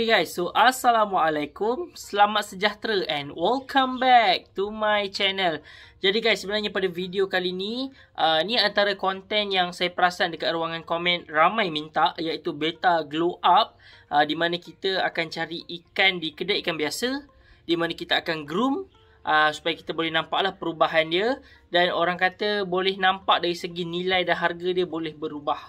Okay guys, so Assalamualaikum Selamat sejahtera and welcome back to my channel Jadi guys, sebenarnya pada video kali ni uh, Ni antara konten yang saya perasan dekat ruangan komen Ramai minta iaitu beta glow up uh, Di mana kita akan cari ikan di kedai ikan biasa Di mana kita akan groom uh, supaya kita boleh nampaklah perubahan dia dan orang kata boleh nampak dari segi nilai dan harga dia boleh berubah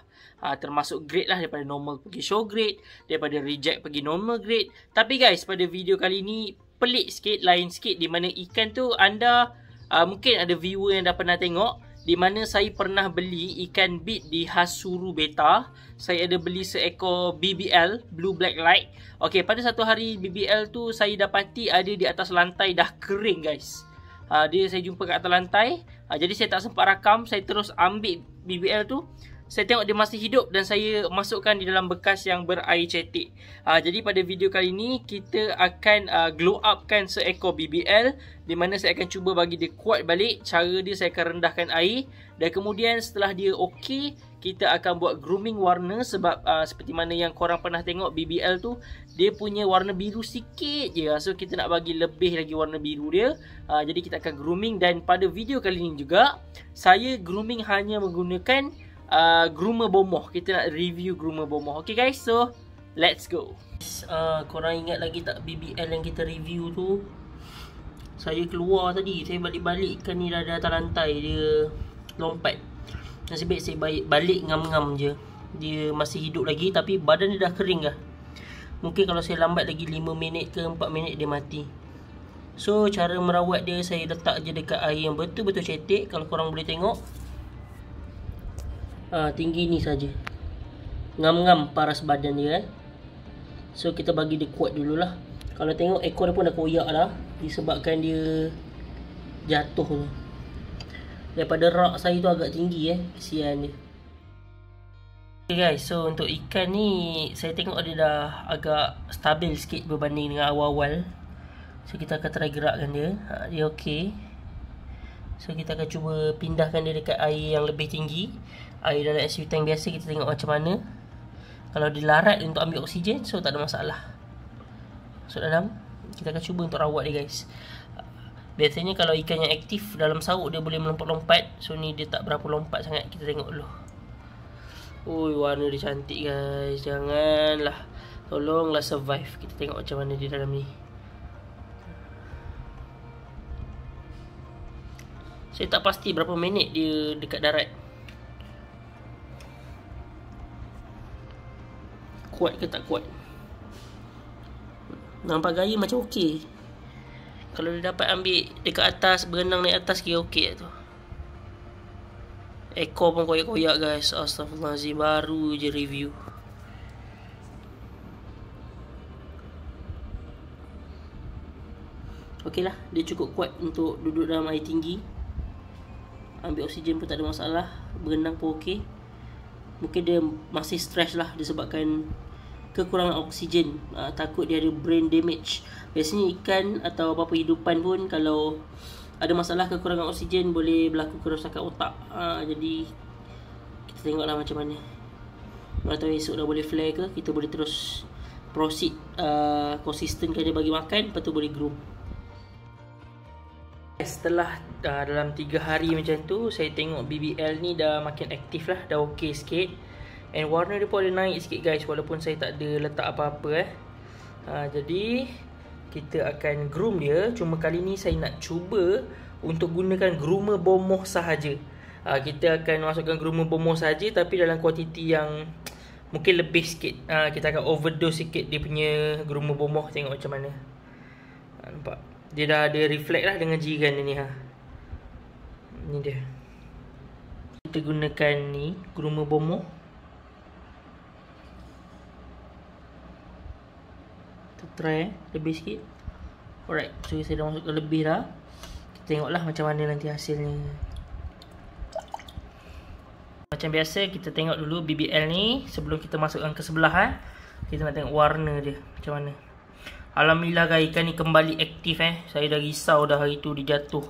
uh, termasuk grade lah daripada normal pergi show grade daripada reject pergi normal grade tapi guys pada video kali ni pelik sikit lain sikit di mana ikan tu anda uh, mungkin ada viewer yang dah pernah tengok di mana saya pernah beli ikan bit di Hasuru Beta. Saya ada beli seekor BBL, Blue Black Light. Okey, pada satu hari BBL tu saya dapati ada di atas lantai dah kering guys. Ha, dia saya jumpa kat atas lantai. Ha, jadi saya tak sempat rakam, saya terus ambil BBL tu saya tengok dia masih hidup dan saya masukkan di dalam bekas yang berair cetik. Uh, ah, jadi pada video kali ini kita akan uh, glow upkan seekor BBL di mana saya akan cuba bagi dia kuat balik. Cara dia saya akan rendahkan air dan kemudian setelah dia okey kita akan buat grooming warna sebab uh, seperti mana yang korang pernah tengok BBL tu dia punya warna biru sikit je so kita nak bagi lebih lagi warna biru dia uh, jadi kita akan grooming dan pada video kali ini juga saya grooming hanya menggunakan Uh, groomer bomoh. Kita nak review groomer bomoh. Okay guys, so let's go. Uh, korang ingat lagi tak BBL yang kita review tu? Saya keluar tadi. Saya balik-balik kan ni dah ada lantai. Dia lompat. Nasib baik saya balik ngam-ngam je. Dia masih hidup lagi tapi badan dia dah kering dah. Mungkin kalau saya lambat lagi 5 minit ke 4 minit dia mati. So cara merawat dia saya letak je dekat air yang betul-betul cetek. Kalau korang boleh tengok uh, tinggi ni saja. Ngam-ngam paras badan dia eh. So kita bagi dia kuat dululah. Kalau tengok ekor dia pun dah koyak dah disebabkan dia jatuh tu. Daripada rak saya tu agak tinggi eh kesian dia. Okay guys, so untuk ikan ni saya tengok dia dah agak stabil sikit berbanding dengan awal-awal. So kita akan try gerakkan dia. Ha, dia okey. So kita akan cuba pindahkan dia dekat air yang lebih tinggi air dalam SU tank biasa kita tengok macam mana kalau dilarat untuk ambil oksigen so tak ada masalah so dalam kita akan cuba untuk rawat dia guys biasanya kalau ikan yang aktif dalam sawuk dia boleh melompat-lompat so ni dia tak berapa lompat sangat kita tengok dulu ui warna dia cantik guys janganlah tolonglah survive kita tengok macam mana dia dalam ni saya tak pasti berapa minit dia dekat darat kuat ke tak kuat Nampak gaya macam okey Kalau dia dapat ambil dekat atas Berenang naik atas kira okey lah tu Ekor pun koyak-koyak guys Astaghfirullahaladzim Baru je review Okey lah Dia cukup kuat untuk duduk dalam air tinggi Ambil oksigen pun tak ada masalah Berenang pun okey Mungkin dia masih stress lah disebabkan kekurangan oksigen uh, takut dia ada brain damage biasanya ikan atau apa-apa hidupan pun kalau ada masalah kekurangan oksigen boleh berlaku kerosakan otak uh, jadi kita tengoklah macam mana mana tahu esok dah boleh flare ke kita boleh terus proceed uh, konsisten dia bagi makan lepas tu boleh groom setelah uh, dalam 3 hari macam tu saya tengok BBL ni dah makin aktif lah dah ok sikit And warna dia pun ada naik sikit guys Walaupun saya tak ada letak apa-apa eh ha, Jadi Kita akan groom dia Cuma kali ni saya nak cuba Untuk gunakan groomer bomoh sahaja ha, Kita akan masukkan groomer bomoh sahaja Tapi dalam kuantiti yang Mungkin lebih sikit ha, Kita akan overdose sikit dia punya groomer bomoh Tengok macam mana ha, Nampak Dia dah ada reflect lah dengan jiran dia ni ha. Ni dia Kita gunakan ni Groomer bomoh try eh. lebih sikit alright so saya dah masukkan lebih dah kita tengoklah macam mana nanti hasilnya macam biasa kita tengok dulu BBL ni sebelum kita masukkan ke sebelah eh. kita nak tengok warna dia macam mana Alhamdulillah guys ikan ni kembali aktif eh saya dah risau dah hari tu dia jatuh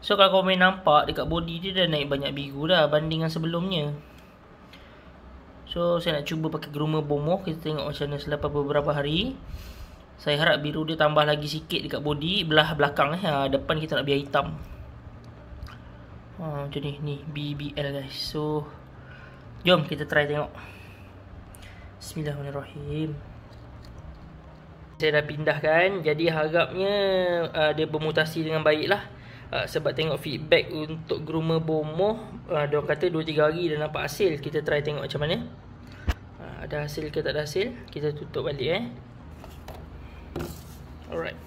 so kalau korang boleh nampak dekat body dia dah naik banyak biru dah banding sebelumnya So saya nak cuba pakai groomer bomoh Kita tengok macam mana selepas beberapa hari Saya harap biru dia tambah lagi sikit dekat bodi Belah belakang eh ha, Depan kita nak biar hitam oh, Macam ni, BBL guys So Jom kita try tengok Bismillahirrahmanirrahim Saya dah pindahkan Jadi harapnya uh, Dia bermutasi dengan baik lah Uh, sebab tengok feedback untuk groomer bomoh uh, Diorang kata 2-3 hari dah nampak hasil Kita try tengok macam mana ada hasil ke tak ada hasil kita tutup balik eh alright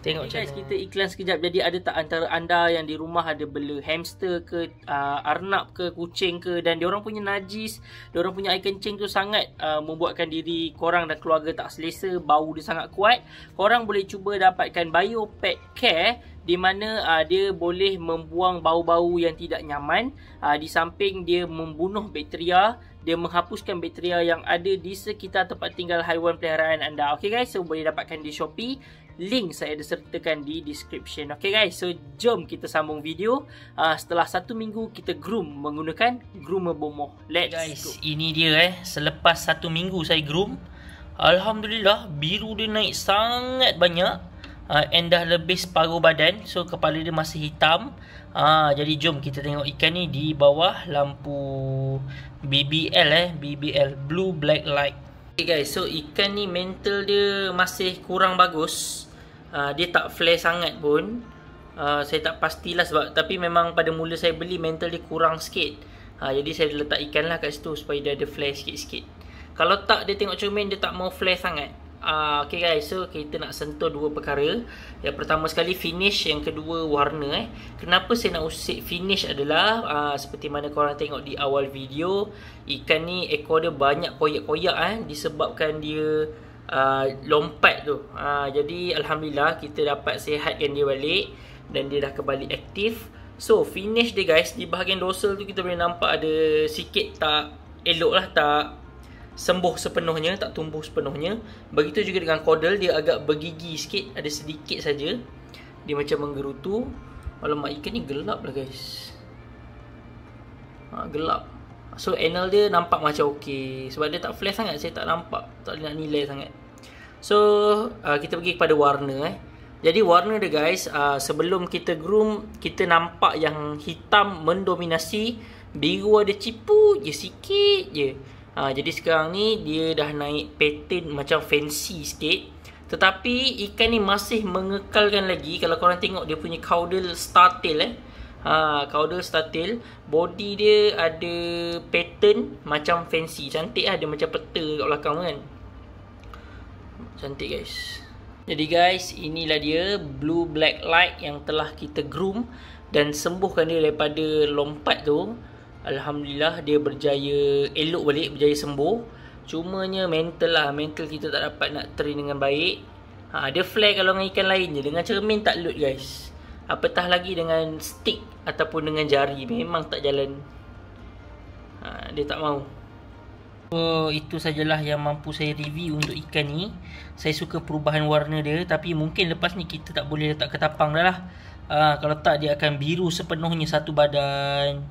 tengok okay, guys kita iklan sekejap jadi ada tak antara anda yang di rumah ada bela hamster ke uh, arnab ke kucing ke dan diorang punya najis diorang punya air kencing tu sangat uh, membuatkan diri korang dan keluarga tak selesa bau dia sangat kuat korang boleh cuba dapatkan biopet care di mana uh, dia boleh membuang bau-bau yang tidak nyaman uh, di samping dia membunuh bakteria dia menghapuskan bakteria yang ada di sekitar tempat tinggal haiwan peliharaan anda okey guys so boleh dapatkan di Shopee link saya ada sertakan di description okey guys so jom kita sambung video uh, setelah satu minggu kita groom menggunakan groomer bomoh let's go. guys, go ini dia eh selepas satu minggu saya groom Alhamdulillah biru dia naik sangat banyak uh, and dah lebih separuh badan so kepala dia masih hitam uh, jadi jom kita tengok ikan ni di bawah lampu BBL eh BBL blue black light okay guys so ikan ni mental dia masih kurang bagus uh, dia tak flare sangat pun uh, saya tak pastilah sebab tapi memang pada mula saya beli mental dia kurang sikit uh, jadi saya letak ikan lah kat situ supaya dia ada flare sikit-sikit kalau tak dia tengok cermin dia tak mau flare sangat Ah, okay guys, so kita nak sentuh dua perkara. Yang pertama sekali finish, yang kedua warna eh. Kenapa saya nak usik finish adalah uh, seperti mana korang tengok di awal video, ikan ni ekor dia banyak koyak-koyak eh disebabkan dia uh, lompat tu. Uh, jadi alhamdulillah kita dapat sihatkan dia balik dan dia dah kembali aktif. So finish dia guys, di bahagian dorsal tu kita boleh nampak ada sikit tak elok lah tak sembuh sepenuhnya, tak tumbuh sepenuhnya. Begitu juga dengan kodel, dia agak bergigi sikit, ada sedikit saja. Dia macam menggerutu. Alamak ikan ni gelap lah guys. Ha, gelap. So anal dia nampak macam okey. Sebab dia tak flash sangat, saya tak nampak. Tak nak nilai sangat. So, uh, kita pergi kepada warna eh. Jadi warna dia guys, uh, sebelum kita groom, kita nampak yang hitam mendominasi. Biru ada cipu je sikit je. Ha, jadi sekarang ni dia dah naik pattern macam fancy sikit. Tetapi ikan ni masih mengekalkan lagi kalau korang tengok dia punya caudal star tail eh. Ha, caudal star tail. Body dia ada pattern macam fancy. Cantik lah. Dia macam peta kat belakang kan. Cantik guys. Jadi guys, inilah dia blue black light yang telah kita groom dan sembuhkan dia daripada lompat tu. Alhamdulillah dia berjaya elok balik, berjaya sembuh. Cuma nya mental lah, mental kita tak dapat nak train dengan baik. Ha, dia flare kalau dengan ikan lain je. Dengan cermin tak load guys. Apatah lagi dengan stick ataupun dengan jari. Memang tak jalan. Ha, dia tak mau. So, itu sajalah yang mampu saya review untuk ikan ni Saya suka perubahan warna dia Tapi mungkin lepas ni kita tak boleh letak ketapang dah lah uh, Kalau tak dia akan biru sepenuhnya satu badan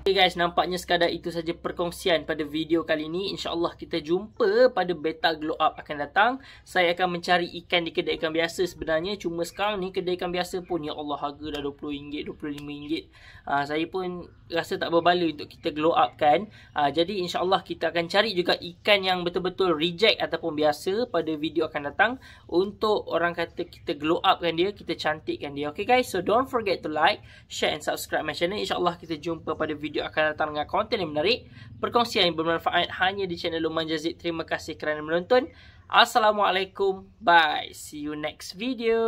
Okay guys, nampaknya sekadar itu saja perkongsian pada video kali ini. InsyaAllah kita jumpa pada beta glow up akan datang. Saya akan mencari ikan di kedai ikan biasa sebenarnya. Cuma sekarang ni kedai ikan biasa pun, ya Allah harga dah RM20, RM25. Uh, saya pun rasa tak berbaloi untuk kita glow up kan. Uh, jadi insyaAllah kita akan cari juga ikan yang betul-betul reject ataupun biasa pada video akan datang. Untuk orang kata kita glow up kan dia, kita cantikkan dia. Okay guys, so don't forget to like, share and subscribe my channel. InsyaAllah kita jumpa pada video video akan datang dengan konten yang menarik, perkongsian yang bermanfaat hanya di channel Luman Jazid. Terima kasih kerana menonton. Assalamualaikum. Bye. See you next video.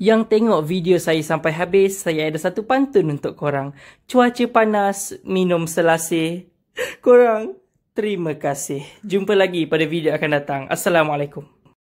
Yang tengok video saya sampai habis, saya ada satu pantun untuk korang. Cuaca panas, minum selasih. Korang, terima kasih. Jumpa lagi pada video akan datang. Assalamualaikum.